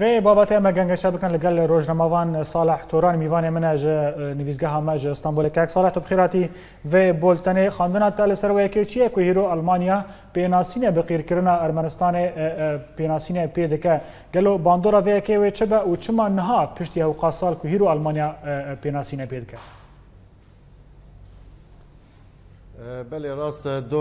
وی بابت ئەمە گەنگەشە بکەن لەگەل ڕۆژنەماوان ساڵح تۆران میوانێ منەژە نویزگە هەمەژە ئستانبول کاک ساڵات و بخیراتی وێ بولتنێ خواندنە تا لە سەرەیەکی چییە کو هیرۆ ئەلمانیا پێناسینە بەقیرکردە ئەرمەنستانێ پێناسینە پێ دەکە گەلۆ باندۆرا وەیەکێ وێ چ بە و چما نها پشتی ئەو قاسال کو هیرۆ ئەلمانیا پێناسینە پێ دەکە. بله راست دو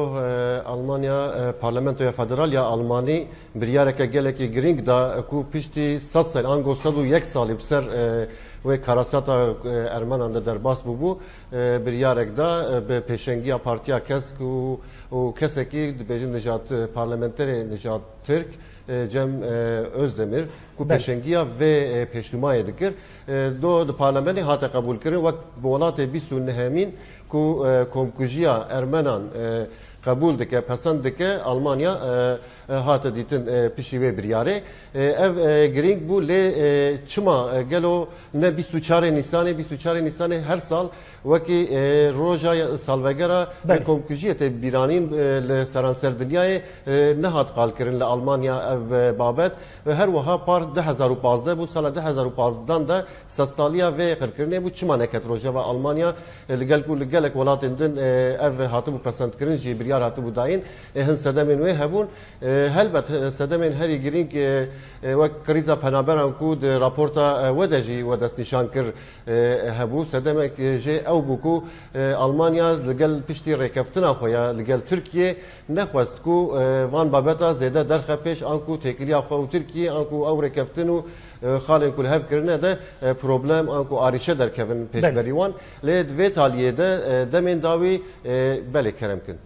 آلمانیا پارلمانتوی فدرالیا آلمانی بریارکه گلکی گرینگ دا کو پشتی 100 سال آنگو 101 سالی بسر و کراساتا ارمنان دا درباس بو بو بریارک دا به پیشنگی پارتیا کس و کسی که بیجی نجات پارلمانتری نجات ترک E, Cem e, Özdemir ku peşengiya ve e, peşnumayê dikir do di parlamenê hate qebûlkirin wek bolatê bîst û nehemin ku komkujiya ermenan قبول دکه پسند دکه آلمانیا هات دیتن پیشیوه بریاره اف گرینگ بو لی چما گلو نه 24 نیسان 24 نیسان هر سال وکی روژا سالوگرا کمکجیت بیرانین سرانسر دنیای نه هات قال کرن لی آلمانیا اف بابت هر وها پار 2015 بو سال 2015 ده سالیا و قرکرنه بو چما نکت روژا و آلمانیا لگل کو لگلک ولاتن دن اف هاتبو پسند کرن جی بریاره بریکار هاتو بوداین هن سەدەمێن وێ هەبوون هەلبەت سەدەمێن هەری گرنگ وەک کریزا پەنابەران کو راپۆرتا وەدەژی وەدەستنیشان کرد هەبوو سەدەمێک ژێ ئەو بووکو ئەلمانیا لەگەل پشتی ڕێکەفتنا خۆیان لەگەل تورکیە نەخواست کو وان بابەتە زێدە دەرخە پێش ئەکو تێکریا خۆ و تورکیە ئەکو ئەو ڕێکەفتن و خاڵێن کول هەبکردە دە پرۆبلم ئەکو ئاریشە دەرکەون پێشبەریوان لێ دوێ تالیێدە دەمێن داوی بەلێ کەرمکن.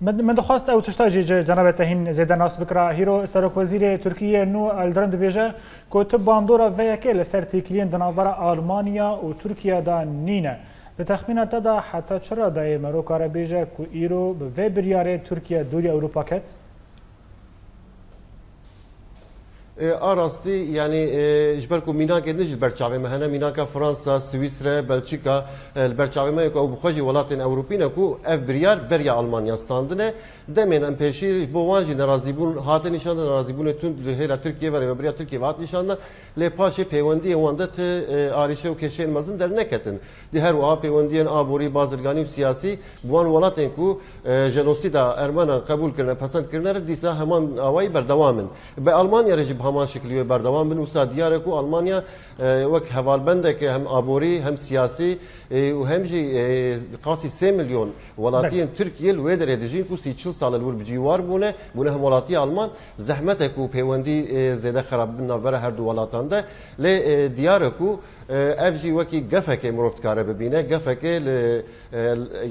من دخواست او تشتا جه جناب تهین زیده ناس بکرا هیرو سرک وزیر ترکیه نو الدرم دبیجه که تو باندورا ویکه لسر تیکلین دناورا آلمانیا و ترکیه دا نینه به تخمین تا دا حتی چرا دای مروکار بیجه که ایرو به وی بریاره ترکیه دوری اروپا کت؟ آراستی یعنی جبر کو مینا کې نه جبر چاوي مهنه مینا کا فرانسا سويسرا بلچیکا البرچاوي ما کو بخوجي ولاتن اوروبي نه کو اف بريار بريا المانيا ستاندنه دمن ان پېشي بو وانجي ناراضي بون هاته نشانه ناراضي بون تون هيلا ترکیه ور بريا ترکیه وات نشانه له پاشه پیوندی وانده ته آریشه و کشه المازن در نکتن دی هر وها پیوندین آبوری بازرگانی و سیاسی بوان ولاتن کو جنوسیدا ارمنان قبول کردن پسند کردن دیسا همان اوای بردوامن به المانیا رجب هەمان شکلی وێ بەردەوام بنووسا دیارێک و ئەلمانیا وەک هەواڵبندێکە هەم ئابووری هەم سیاسی و هەمژی قاسی سێ میلیۆن وڵاتیان تورکیل وێ دەرێ دژین و سی چل ساڵە لور بجیوار بوونە بوونە هەم وڵاتی ئەلمان زەحمەتێک و پەیوەندی زێدە خراپبن ناوەرە هەردوو وڵاتاندا لێ دیارێک و ئەفجی وەکی گەفەکەی مرۆڤکارە ببینە گەفەکە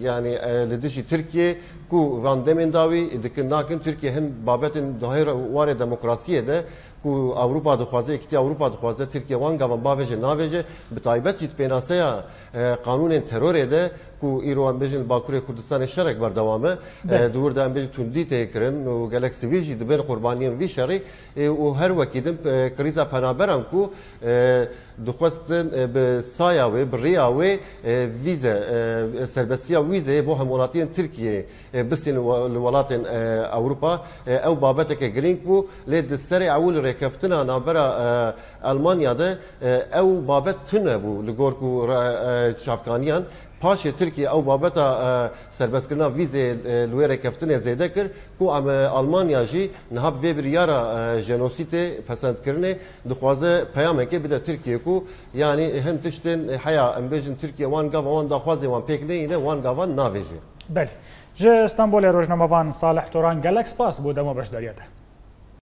ینی لە دژی ترکیە کو ڤاندەمێنداوی دکن ناکن تورکیە هەند بابەتن داهێ وارێ دەموکراسیە دە ku Avrupa dixwaze ekîtiya Avrupa dixwaze Tirkiye wan gavan bavêje navêje bi taybetî pênaseya e, qanûnên terorê de ku îro em bêjin Bakurê Kurdistanê şerek berdewame e, dûr de em bêjin tundî tê kirin û gelek sivî jî dibên qurbaniyên vî şerê e, û her wekî din e, krîza penaberan ku dixwestin bi saya wê bi rêya wê vîze serbestiya wîzeyê bo hemolatiyên Tirkiyeyê bistên li welatên Ewropa ew babeteke girîng bû lê di serê ewil rêkeftina navbera Almanya de ew babet tune bû li gor ku çavkaniyan پاشی ترکیه او بابت سربس کردن ویزه لویر کفتن زیده کرد کو ام آلمانیا جی نهاب وی بریارا جنوسیت پسند کرنه دخوازه پیامه که بده ترکیه کو یعنی هند تشتن حیا امبیجن ترکیه وان گاو وان دخوازه وان پیک نه وان گاوان ناویجه بله جه استانبول روزنامه وان صالح توران گلکس پاس بودم بشداریته